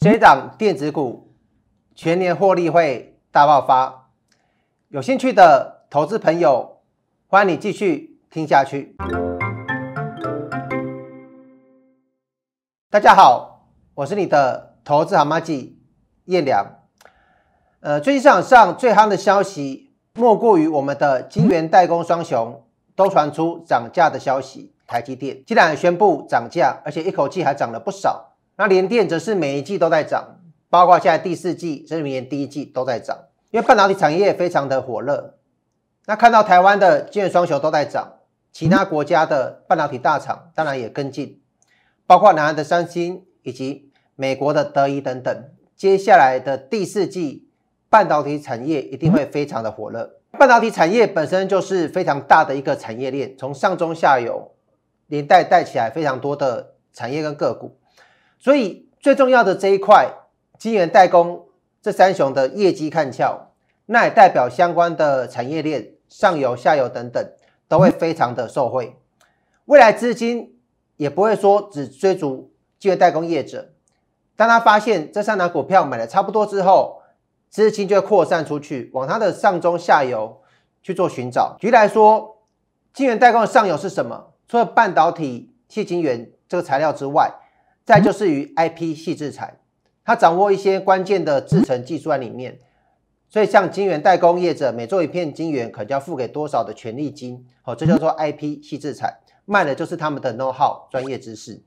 谁涨电子股，全年获利会大爆发。有兴趣的投资朋友，欢迎你继续听下去。大家好，我是你的投资好马吉燕良。呃，最近市场上最夯的消息，莫过于我们的晶元代工双雄都传出涨价的消息。台积电既然宣布涨价，而且一口气还涨了不少。那联电则是每一季都在涨，包括现在第四季，甚至明年第一季都在涨，因为半导体产业非常的火热。那看到台湾的晶圆双雄都在涨，其他国家的半导体大厂当然也跟进，包括南韩的三星以及美国的德仪等等。接下来的第四季，半导体产业一定会非常的火热。半导体产业本身就是非常大的一个产业链，从上中下游连带带起来非常多的产业跟个股。所以最重要的这一块，晶圆代工这三雄的业绩看俏，那也代表相关的产业链上游、下游等等都会非常的受惠。未来资金也不会说只追逐晶圆代工业者，当他发现这三档股票买的差不多之后，资金就会扩散出去，往他的上中下游去做寻找。举例来说，晶圆代工的上游是什么？除了半导体、细晶圆这个材料之外。再就是于 IP 系制产，它掌握一些关键的制程技术在里面，所以像晶圆代工业者每做一片晶圆，可定要付给多少的权利金，哦，这叫做 IP 系制产，卖的就是他们的 know how 专业知识。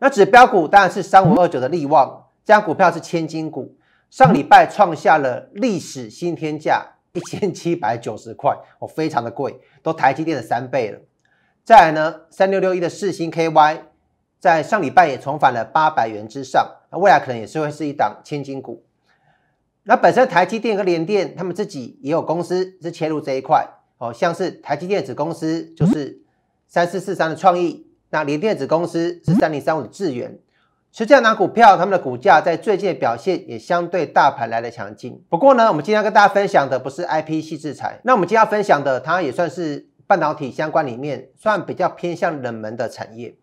那指标股当然是三五二九的力旺，这张股票是千金股，上礼拜创下了历史新天价一千七百九十块，哦，非常的贵，都台积电的三倍了。再来呢，三六六一的四星 KY。在上礼拜也重返了八百元之上，那未来可能也是会是一档千金股。那本身台积电跟联电他们自己也有公司是切入这一块，哦，像是台积电子公司就是三四四三的创意，那联电子公司是三零三五的智元。实际上，拿股票他们的股价在最近的表现也相对大盘来的强劲。不过呢，我们今天要跟大家分享的不是 I P 系制裁，那我们今天要分享的它也算是半导体相关里面算比较偏向冷门的产业。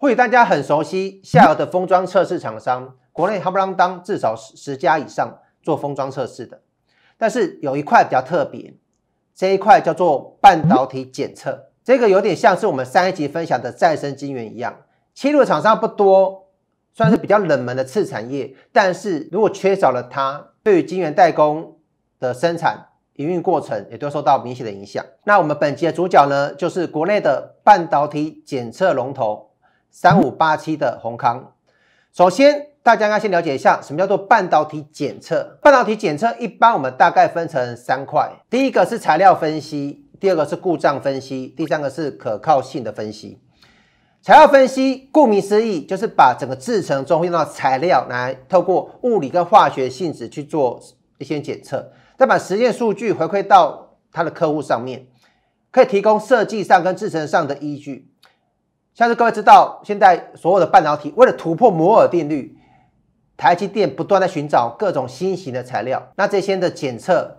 或许大家很熟悉下游的封装测试厂商，国内夯不啷当至少十十家以上做封装测试的。但是有一块比较特别，这一块叫做半导体检测，这个有点像是我们上一集分享的再生晶圆一样，切入的厂商不多，算是比较冷门的次产业。但是如果缺少了它，对于晶圆代工的生产营运过程也都受到明显的影响。那我们本集的主角呢，就是国内的半导体检测龙头。三五八七的宏康，首先大家应该先了解一下什么叫做半导体检测。半导体检测一般我们大概分成三块，第一个是材料分析，第二个是故障分析，第三个是可靠性的分析。材料分析顾名思义，就是把整个制程中用到材料，来透过物理跟化学性质去做一些检测，再把实验数据回馈到它的客户上面，可以提供设计上跟制程上的依据。像是各位知道，现在所有的半导体为了突破摩尔定律，台积电不断在寻找各种新型的材料。那这些的检测，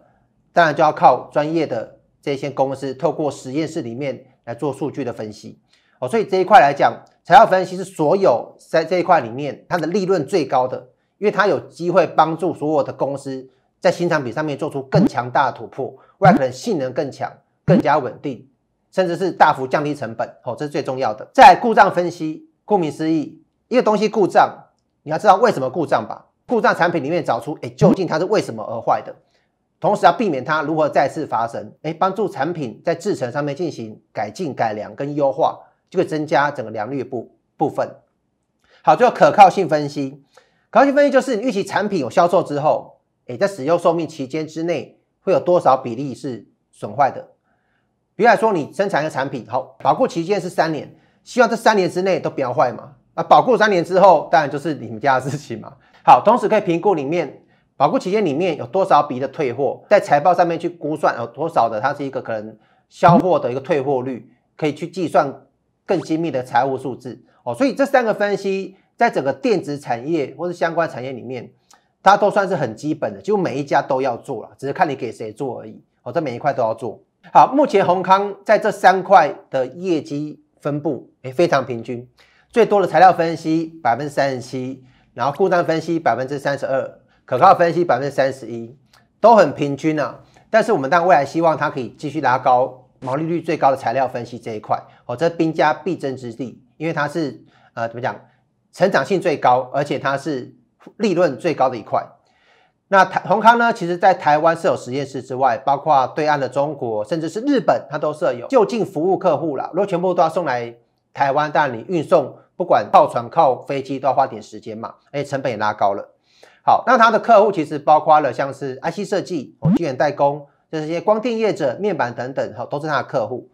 当然就要靠专业的这些公司，透过实验室里面来做数据的分析。哦，所以这一块来讲，材料分析是所有在这一块里面它的利润最高的，因为它有机会帮助所有的公司在新产品上面做出更强大的突破，外可能性能更强，更加稳定。甚至是大幅降低成本，哦，这是最重要的。在故障分析，顾名思义，一个东西故障，你要知道为什么故障吧？故障产品里面找出，哎，究竟它是为什么而坏的，同时要避免它如何再次发生，哎，帮助产品在制成上面进行改进、改良跟优化，就会增加整个良率部部分。好，最后可靠性分析，可靠性分析就是你预期产品有销售之后，哎，在使用寿命期间之内会有多少比例是损坏的。比如说你生产一个产品，好，保护期限是三年，希望这三年之内都不要坏嘛。啊，保护三年之后，当然就是你们家的事情嘛。好，同时可以评估里面保护期间里面有多少笔的退货，在财报上面去估算有多少的，它是一个可能销货的一个退货率，可以去计算更精密的财务数字哦。所以这三个分析在整个电子产业或者相关产业里面，它都算是很基本的，就每一家都要做了，只是看你给谁做而已。哦，在每一块都要做。好，目前宏康在这三块的业绩分布也非常平均，最多的材料分析百分之三十七，然后故障分析百分之三十二，可靠分析百分之三十一，都很平均啊。但是我们当然未来希望它可以继续拉高毛利率最高的材料分析这一块，哦，这兵家必争之地，因为它是呃怎么讲，成长性最高，而且它是利润最高的一块。那台鸿康呢？其实，在台湾设有实验室之外，包括对岸的中国，甚至是日本，它都设有就近服务客户啦。如果全部都要送来台湾，但你运送不管靠船靠飞机都要花点时间嘛，而且成本也拉高了。好，那它的客户其实包括了像是 IC 设计、晶圆代工，就是一些光电业者、面板等等，哈，都是它的客户。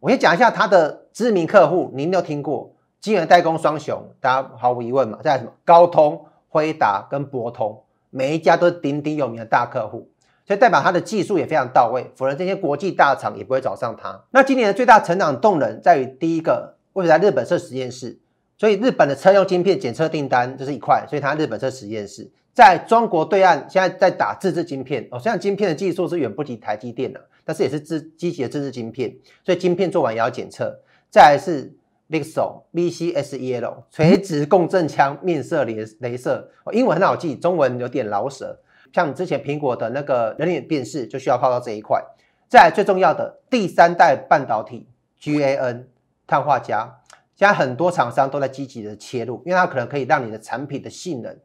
我先讲一下它的知名客户，您都听过晶圆代工双雄，大家毫无疑问嘛，在什么高通、辉达跟博通。每一家都是鼎鼎有名的大客户，所以代表他的技术也非常到位，否则这些国际大厂也不会找上他。那今年的最大成长动能在于第一个，未来日本设实验室，所以日本的车用晶片检测订单这是一块，所以它日本设实验室，在中国对岸现在在打自制晶片哦，虽然晶片的技术是远不及台积电的，但是也是自积极的自制晶片，所以晶片做完也要检测，再来是。Vixel V C S E L 垂直共振腔面射雷雷射，英文很好记，中文有点老舌。像之前苹果的那个人脸辨识，就需要靠到这一块。再最重要的，第三代半导体 G A N 碳化镓，现在很多厂商都在积极的切入，因为它可能可以让你的产品的性能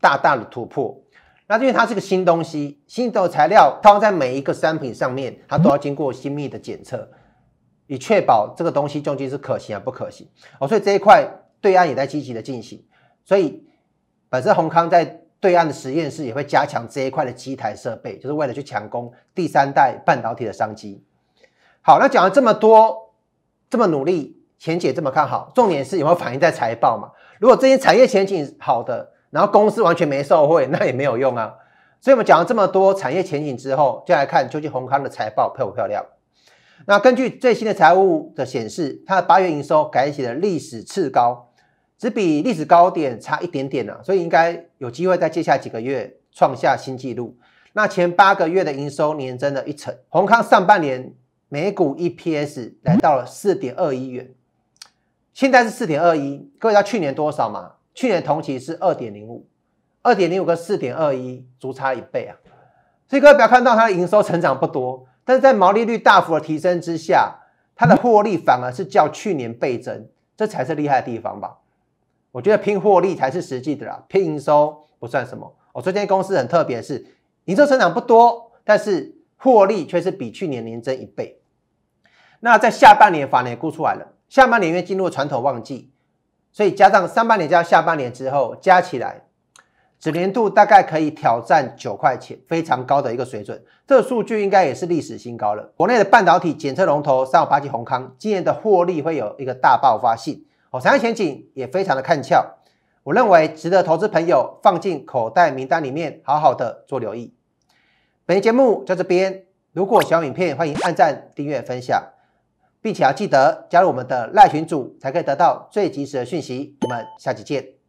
大大的突破。那因为它是个新东西，新的材料它在每一个商品上面，它都要经过精密的检测。以确保这个东西究竟是可行还不可行哦，所以这一块对岸也在积极的进行，所以本身鸿康在对岸的实验室也会加强这一块的机台设备，就是为了去强攻第三代半导体的商机。好，那讲了这么多，这么努力，前姐这么看好，重点是有没有反映在财报嘛？如果这些产业前景好的，然后公司完全没受惠，那也没有用啊。所以我们讲了这么多产业前景之后，就来看究竟鸿康的财报漂不漂亮。那根据最新的财务的显示，它的八月营收改写了历史次高，只比历史高点差一点点了，所以应该有机会在接下来几个月创下新纪录。那前八个月的营收年增了一成，宏康上半年每股 EPS 来到了四点二一元，现在是四点二一，各位知道去年多少吗？去年同期是二点零五，二点零五跟四点二一足差一倍啊，所以各位不要看到它的营收成长不多。但是在毛利率大幅的提升之下，它的获利反而是较去年倍增，这才是厉害的地方吧？我觉得拼获利才是实际的啦，拼营收不算什么。哦，最近这公司很特别，是营收成长不多，但是获利却是比去年年增一倍。那在下半年反而也估出来了，下半年因为进入传统旺季，所以加上上半年加下半年之后加起来。指年度大概可以挑战九块钱，非常高的一个水准。这数据应该也是历史新高了。国内的半导体检测龙头三五八七宏康，今年的获利会有一个大爆发性哦，产业前景也非常的看俏。我认为值得投资朋友放进口袋名单里面，好好的做留意。本期节目在这边，如果喜欢影片，欢迎按赞、订阅、分享，并且要记得加入我们的赖群组，才可以得到最及时的讯息。我们下期见。